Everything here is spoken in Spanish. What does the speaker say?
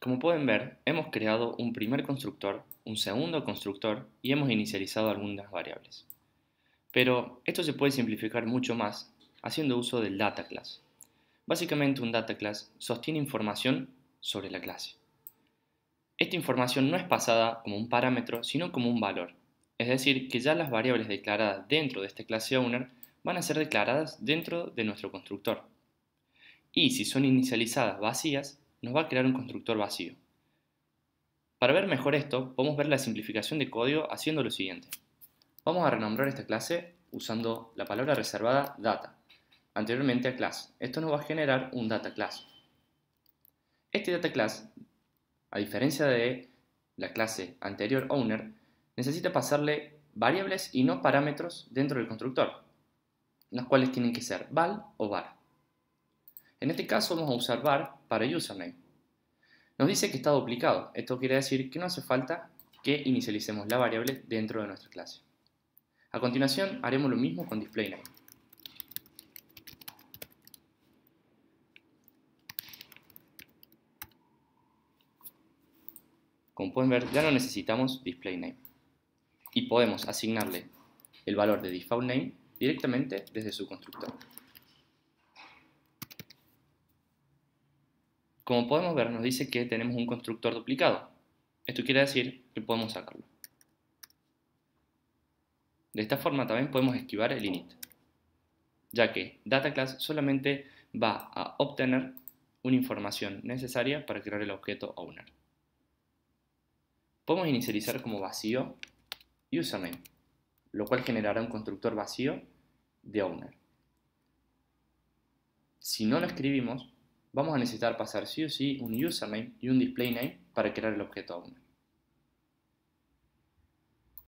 Como pueden ver, hemos creado un primer constructor, un segundo constructor y hemos inicializado algunas variables. Pero esto se puede simplificar mucho más haciendo uso del data class. Básicamente un data class sostiene información sobre la clase. Esta información no es pasada como un parámetro, sino como un valor. Es decir, que ya las variables declaradas dentro de esta clase owner van a ser declaradas dentro de nuestro constructor. Y si son inicializadas vacías, nos va a crear un constructor vacío. Para ver mejor esto, podemos ver la simplificación de código haciendo lo siguiente. Vamos a renombrar esta clase usando la palabra reservada data, anteriormente a class. Esto nos va a generar un data class. Este data class, a diferencia de la clase anterior owner, necesita pasarle variables y no parámetros dentro del constructor, las cuales tienen que ser val o var. En este caso vamos a usar var para username. Nos dice que está duplicado. Esto quiere decir que no hace falta que inicialicemos la variable dentro de nuestra clase. A continuación haremos lo mismo con displayName. Como pueden ver, ya no necesitamos displayName. Y podemos asignarle el valor de defaultName directamente desde su constructor. Como podemos ver, nos dice que tenemos un constructor duplicado. Esto quiere decir que podemos sacarlo. De esta forma también podemos esquivar el init, ya que DataClass solamente va a obtener una información necesaria para crear el objeto owner. Podemos inicializar como vacío username, lo cual generará un constructor vacío de owner. Si no lo escribimos, vamos a necesitar pasar sí o sí un username y un display name para crear el objeto aún.